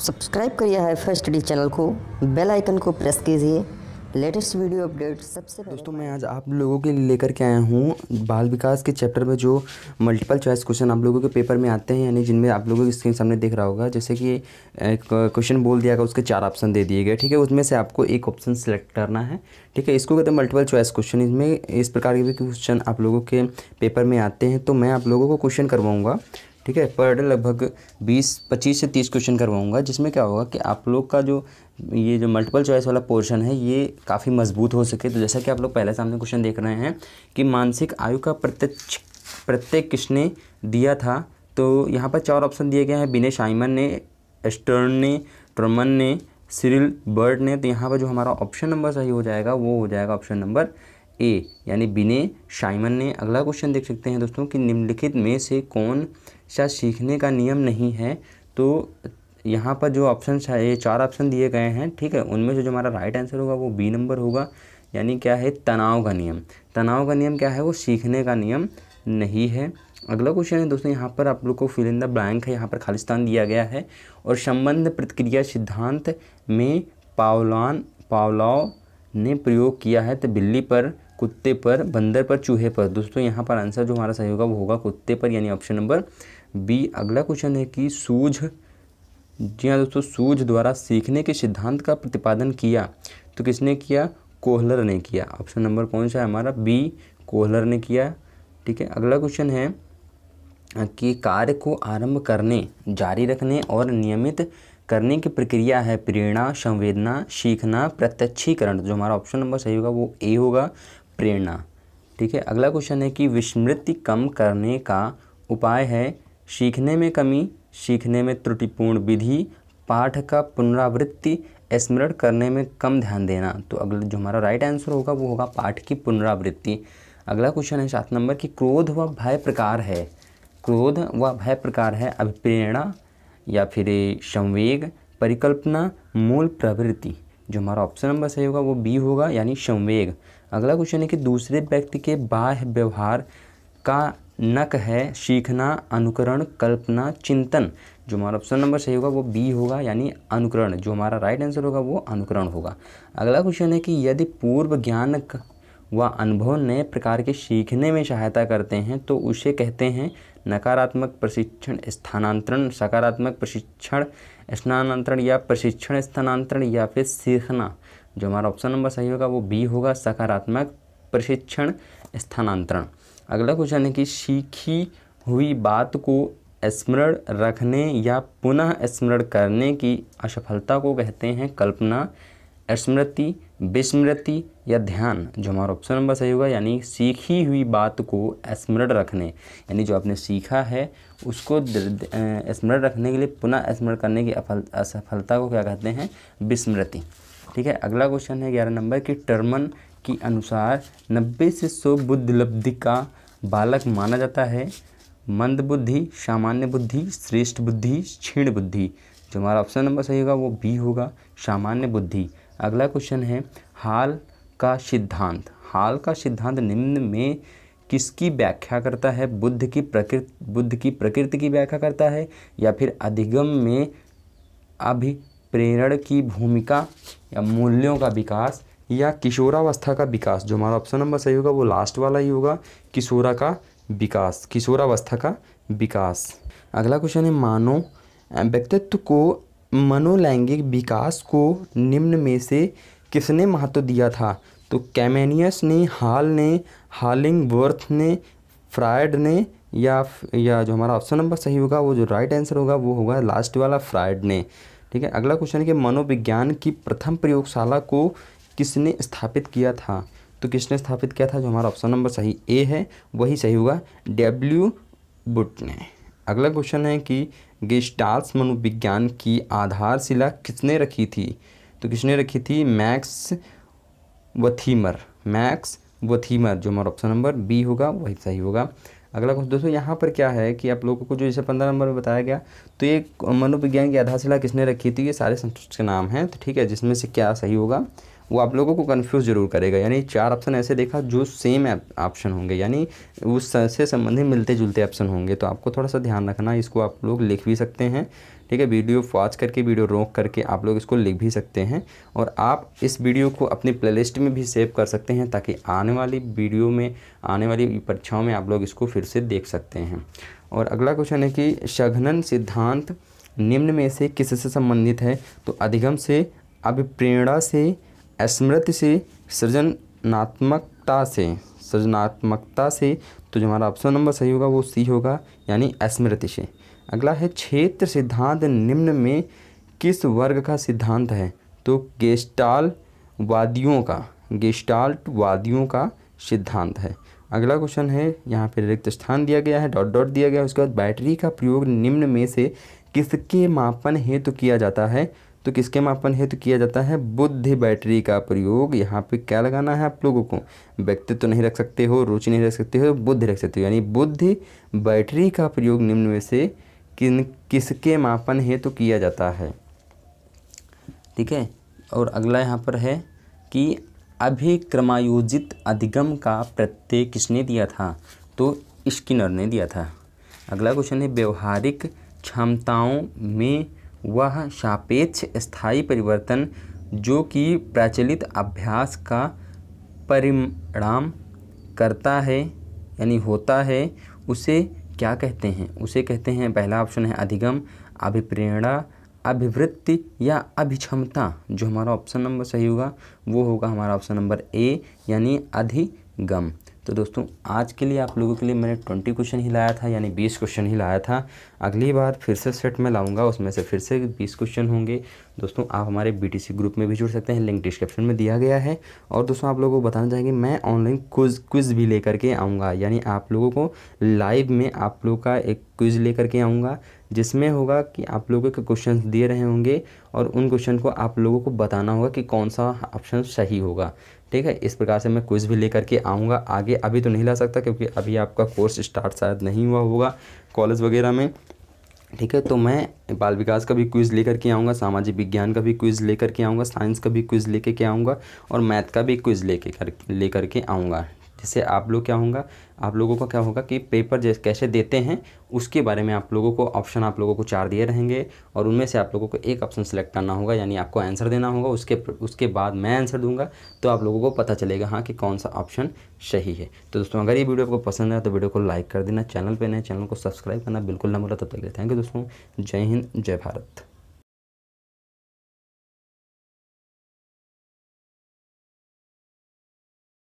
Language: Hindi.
सब्सक्राइब करिए है फर्स्ट स्टडी चैनल को बेल आइकन को प्रेस कीजिए लेटेस्ट वीडियो अपडेट सबसे पहले दोस्तों मैं आज आप लोगों के लिए लेकर के आया हूँ बाल विकास के चैप्टर में जो मल्टीपल चॉइस क्वेश्चन आप लोगों के पेपर में आते हैं यानी जिनमें आप लोगों की स्क्रीन सामने देख रहा होगा जैसे कि क्वेश्चन बोल दिया गया उसके चार ऑप्शन दे दिए गए ठीक है उसमें से आपको एक ऑप्शन सेलेक्ट करना है ठीक है इसको कहते हैं मल्टीपल चॉइस क्वेश्चन इसमें इस प्रकार के भी क्वेश्चन आप लोगों के पेपर में आते हैं तो मैं आप लोगों को क्वेश्चन करवाऊँगा ठीक है पर डे लगभग 20 25 से 30 क्वेश्चन करवाऊंगा जिसमें क्या होगा कि आप लोग का जो ये जो मल्टीपल चॉइस वाला पोर्शन है ये काफ़ी मजबूत हो सके तो जैसा कि आप लोग पहले सामने क्वेश्चन देख रहे हैं कि मानसिक आयु का प्रत्यक्ष प्रत्येक किसने दिया था तो यहाँ पर चार ऑप्शन दिए गए हैं बिने शाइमन ने एस्टर्न ने ट्रमन ने सिरिल बर्ड ने तो यहाँ पर जो हमारा ऑप्शन नंबर सही हो जाएगा वो हो जाएगा ऑप्शन नंबर ए यानी बिने शाइमन ने अगला क्वेश्चन देख सकते हैं दोस्तों कि निम्नलिखित में से कौन शायद सीखने का नियम नहीं है तो यहाँ पर जो ऑप्शन ये चार ऑप्शन दिए गए हैं ठीक है उनमें से जो हमारा राइट आंसर होगा वो बी नंबर होगा यानी क्या है तनाव का नियम तनाव का नियम क्या है वो सीखने का नियम नहीं है अगला क्वेश्चन है दोस्तों यहाँ पर आप लोग को फिल इन द ब्लैंक है यहाँ पर खालिस्तान दिया गया है और संबंध प्रतिक्रिया सिद्धांत में पावलान पावलाव ने प्रयोग किया है तो बिल्ली पर कुत्ते पर बंदर पर चूहे पर दोस्तों यहाँ पर आंसर जो हमारा सही होगा वो होगा कुत्ते पर यानी ऑप्शन नंबर बी अगला क्वेश्चन है कि सूझ जी हाँ दोस्तों सूझ द्वारा सीखने के सिद्धांत का प्रतिपादन किया तो किसने किया कोहलर ने किया ऑप्शन नंबर कौन सा है हमारा बी कोहलर ने किया ठीक है अगला क्वेश्चन है कि कार्य को आरंभ करने जारी रखने और नियमित करने की प्रक्रिया है प्रेरणा संवेदना सीखना प्रत्यक्षीकरण जो हमारा ऑप्शन नंबर सही होगा वो ए होगा प्रेरणा ठीक है अगला क्वेश्चन है कि विस्मृति कम करने का उपाय है सीखने में कमी सीखने में त्रुटिपूर्ण विधि पाठ का पुनरावृत्ति स्मरण करने में कम ध्यान देना तो अगला जो हमारा राइट आंसर होगा वो होगा पाठ की पुनरावृत्ति अगला क्वेश्चन है सात नंबर कि क्रोध व भय प्रकार है क्रोध व भय प्रकार है अभिप्रेरणा या फिर संवेग परिकल्पना मूल प्रवृत्ति जो हमारा ऑप्शन नंबर सही होगा वो बी होगा यानी संवेग अगला क्वेश्चन है कि दूसरे व्यक्ति के बाह्य व्यवहार का नक है सीखना अनुकरण कल्पना चिंतन जो हमारा ऑप्शन नंबर सही होगा वो बी होगा यानी अनुकरण जो हमारा राइट आंसर होगा वो अनुकरण होगा अगला क्वेश्चन है कि यदि पूर्व ज्ञान व अनुभव नए प्रकार के सीखने में सहायता करते हैं तो उसे कहते हैं नकारात्मक प्रशिक्षण स्थानांतरण सकारात्मक प्रशिक्षण स्थानांतरण या प्रशिक्षण स्थानांतरण या फिर सीखना जो हमारा ऑप्शन नंबर सही होगा वो बी होगा सकारात्मक प्रशिक्षण स्थानांतरण अगला क्वेश्चन है कि सीखी हुई बात को स्मरण रखने या पुनः स्मरण करने की असफलता को कहते हैं कल्पना स्मृति विस्मृति या ध्यान जो हमारा ऑप्शन नंबर सही होगा यानी सीखी हुई बात को स्मरण रखने यानी जो आपने सीखा है उसको स्मरण रखने के लिए पुनः स्मरण करने की असफलता को क्या कहते हैं विस्मृति ठीक है अगला क्वेश्चन है ग्यारह नंबर कि टर्मन के अनुसार नब्बे से सौ बुद्ध लब्धि का बालक माना जाता है मंद बुद्धि सामान्य बुद्धि श्रेष्ठ बुद्धि क्षीण बुद्धि जो हमारा ऑप्शन नंबर सही होगा वो बी होगा सामान्य बुद्धि अगला क्वेश्चन है हाल का सिद्धांत हाल का सिद्धांत निम्न में किसकी व्याख्या करता है बुद्ध की प्रकृति बुद्ध की प्रकृति की व्याख्या करता है या फिर अधिगम में अभिप्रेरण की भूमिका या मूल्यों का विकास या किशोरावस्था का विकास जो हमारा ऑप्शन नंबर सही होगा वो लास्ट वाला ही होगा किशोरा का विकास किशोरावस्था का विकास अगला क्वेश्चन है मानव व्यक्तित्व को मनोलैंगिक विकास को निम्न में से किसने महत्व दिया था तो कैमेनियस ने हाल ने हालिंग वर्थ ने फ्रायड ने या या जो हमारा ऑप्शन नंबर सही होगा वो जो राइट आंसर होगा वो होगा लास्ट वाला फ्रायड ने ठीक है अगला क्वेश्चन है कि मनोविज्ञान की प्रथम प्रयोगशाला को किसने स्थापित किया था तो किसने स्थापित किया था जो हमारा ऑप्शन नंबर सही ए है वही सही होगा डब्ल्यू बुट ने अगला क्वेश्चन है कि गेस्टाल्स मनोविज्ञान की आधारशिला किसने रखी थी तो किसने रखी थी मैक्स वथीमर मैक्स वथीमर जो हमारा ऑप्शन नंबर बी होगा वही सही होगा अगला क्वेश्चन दोस्तों यहाँ पर क्या है कि आप लोगों को जो जैसे पंद्रह नंबर में बताया गया तो ये मनोविज्ञान की आधारशिला किसने रखी थी ये सारे संतुष्ट के नाम हैं तो ठीक है जिसमें से क्या सही होगा वो आप लोगों को कन्फ्यूज़ जरूर करेगा यानी चार ऑप्शन ऐसे देखा जो सेम ऑप्शन होंगे यानी उस से संबंधित मिलते जुलते ऑप्शन होंगे तो आपको थोड़ा सा ध्यान रखना इसको आप लोग लिख भी सकते हैं ठीक है वीडियो वॉच करके वीडियो रोक करके आप लोग इसको लिख भी सकते हैं और आप इस वीडियो को अपनी प्ले में भी सेव कर सकते हैं ताकि आने वाली वीडियो में आने वाली परीक्षाओं में आप लोग इसको फिर से देख सकते हैं और अगला क्वेश्चन है कि शघनन सिद्धांत निम्न में से किससे संबंधित है तो अधिगम से अभिप्रेरणा से स्मृति से सृजनात्मकता से सृजनात्मकता से तो जो हमारा ऑप्शन नंबर सही होगा वो सी होगा यानी स्मृति से अगला है क्षेत्र सिद्धांत निम्न में किस वर्ग का सिद्धांत है तो गेस्टाल वादियों का गेस्टाल्ट वादियों का सिद्धांत है अगला क्वेश्चन है यहाँ पर रिक्त स्थान दिया गया है डॉट डॉट दिया गया है उसके बाद बैटरी का प्रयोग निम्न में से किसके मापन हेतु तो किया जाता है तो किसके मापन हेतु तो किया जाता है बुद्धि बैटरी का प्रयोग यहाँ पे क्या लगाना है आप लोगों को व्यक्तित्व तो नहीं रख सकते हो रुचि नहीं रख सकते हो बुद्धि रख सकते हो यानी बुद्धि बैटरी का प्रयोग निम्न में से किन किसके मापन हेतु तो किया जाता है ठीक है और अगला यहाँ पर है कि अभिक्रमायोजित अधिगम का प्रत्यय किसने दिया था तो स्किनर ने दिया था अगला क्वेश्चन है व्यवहारिक क्षमताओं में वह सापेक्ष स्थायी परिवर्तन जो कि प्रचलित अभ्यास का परिणाम करता है यानी होता है उसे क्या कहते हैं उसे कहते हैं पहला ऑप्शन है अधिगम अभिप्रेरणा अभिवृत्ति या अभिक्षमता जो हमारा ऑप्शन नंबर सही होगा वो होगा हमारा ऑप्शन नंबर ए यानी अधिगम तो दोस्तों आज के लिए आप लोगों के लिए मैंने ट्वेंटी क्वेश्चन ही लाया था यानी बीस क्वेश्चन ही लाया था अगली बार फिर से सेट में लाऊंगा उसमें से फिर से बीस क्वेश्चन होंगे दोस्तों आप हमारे बीटीसी ग्रुप में भी जुड़ सकते हैं लिंक डिस्क्रिप्शन में दिया गया है और दोस्तों आप लोगों को बताना चाहेंगे मैं ऑनलाइन क्विज क्विज भी लेकर के आऊँगा यानी आप लोगों को लाइव में आप लोग का एक क्विज लेकर के आऊँगा जिसमें होगा कि आप लोगों के क्वेश्चन दिए रहे होंगे और उन क्वेश्चन को आप लोगों को बताना होगा कि कौन सा ऑप्शन सही होगा ठीक है इस प्रकार से मैं क्विज भी लेकर के आऊँगा आगे अभी तो नहीं ला सकता क्योंकि अभी आपका कोर्स स्टार्ट शायद नहीं हुआ होगा कॉलेज वगैरह में ठीक है तो मैं बाल विकास का भी क्विज़ लेकर के आऊँगा सामाजिक विज्ञान का भी क्विज़ लेकर के आऊँगा साइंस का भी क्विज़ लेकर के आऊँगा और मैथ का भी क्विज़ लेकर कर लेकर के आऊँगा जिससे आप लोग क्या होगा आप लोगों का क्या होगा कि पेपर जैसे कैसे देते हैं उसके बारे में आप लोगों को ऑप्शन आप लोगों को चार दिए रहेंगे और उनमें से आप लोगों को एक ऑप्शन सेलेक्ट करना होगा यानी आपको आंसर देना होगा उसके उसके बाद मैं आंसर दूंगा तो आप लोगों को पता चलेगा हाँ कि कौन सा ऑप्शन सही है तो दोस्तों अगर ये वीडियो आपको पसंद आया तो वीडियो को लाइक कर देना चैनल पर नए चैनल को सब्सक्राइब करना बिल्कुल ना बोला तब तक थैंक यू दोस्तों जय हिंद जय भारत